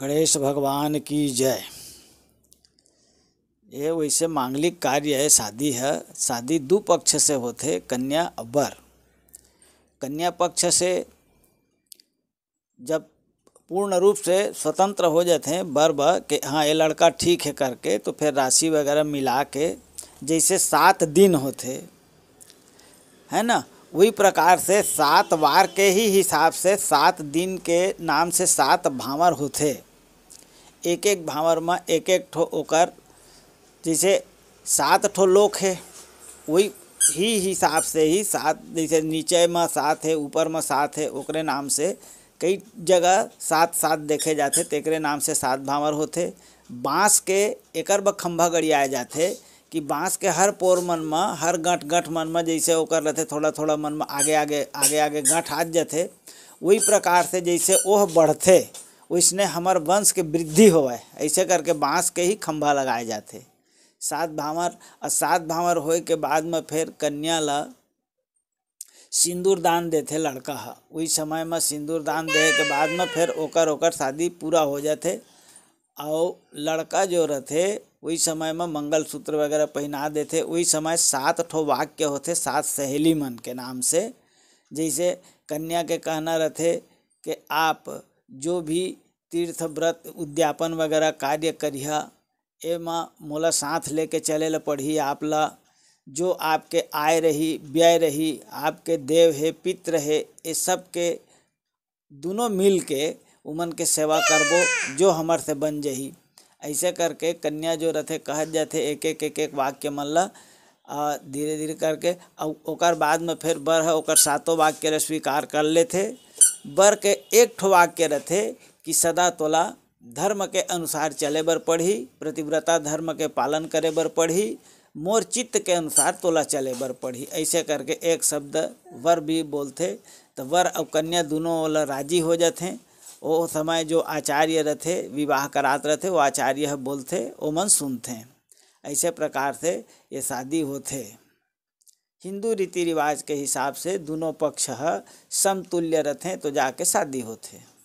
गणेश भगवान की जय ये वैसे मांगलिक कार्य है शादी है शादी दो पक्ष से होते कन्या अबर कन्या पक्ष से जब पूर्ण रूप से स्वतंत्र हो जाते हैं बर बर के हाँ ये लड़का ठीक है करके तो फिर राशि वगैरह मिला के जैसे सात दिन होते है ना वही प्रकार से सात बार के ही हिसाब से सात दिन के नाम से सात भावर होते एक एक भावर में एक एक ठो ओकर जैसे सात ठो लोक है वही ही हिसाब से ही सात जैसे नीचे में सात है ऊपर में सात है ओकरे नाम से कई जगह सात सात देखे जाते तेकरे नाम से सात भावर होते बाँस के एकर ब खम्भा गड़ियाए जाते कि बाँस के हर पोर मन में हर गठ गठ मन में जैसे ओकर रहते थोड़ा थोड़ा मन में आगे आगे आगे आगे गठ आज जाते वही प्रकार से जैसे ओह बढ़ते उसने हमार वंश के वृद्धि होवे ऐसे करके बांस के ही खम्भा लगाए जाते सात भावर और सात भावर होए के बाद में फिर कन्या ला सिंदूर दान देते लड़का हा वही समय में सिंदूर दान दे के बाद में फिर ओकर ओकर शादी पूरा हो जाते और लड़का जो रहते वही समय में मंगलसूत्र वगैरह पहना देते वही समय सात ठो वाक्य होते सात सहेली मन के नाम से जैसे कन्या के कहना रहते कि आप जो भी तीर्थ व्रत उद्यापन वगैरह कार्य करिहा एमा मोला साथ लेके चले ल पढ़ी आप ला जो आपके आय रही व्यय रही आपके देव है पित्र है ये सब के दोनों मिल के उमन के सेवा करबो जो हमार से बन जही ऐसे करके कन्या जो रथे कह जाते एक एक एक एक वाक्य मन ला धीरे धीरे करके और बाद में फिर बर है सातों वाक्य स्वीकार कर लेते बर के एक ठो वाक्य रथे कि सदा तोला धर्म के अनुसार चले बर पढ़ी प्रतिव्रता धर्म के पालन करे बर पढ़ी मोर चित्त के अनुसार तोला चले बर पढ़ी ऐसे करके एक शब्द वर भी बोलते तो वर और कन्या दोनों वाला राजी हो जाते वो समय जो आचार्य रथे विवाह करात रथे वो आचार्य बोलते वो मन सुनते ऐसे प्रकार से ये शादी होते हिंदू रीति रिवाज के हिसाब से दोनों पक्ष समतुल्य रहते तो जाके शादी होते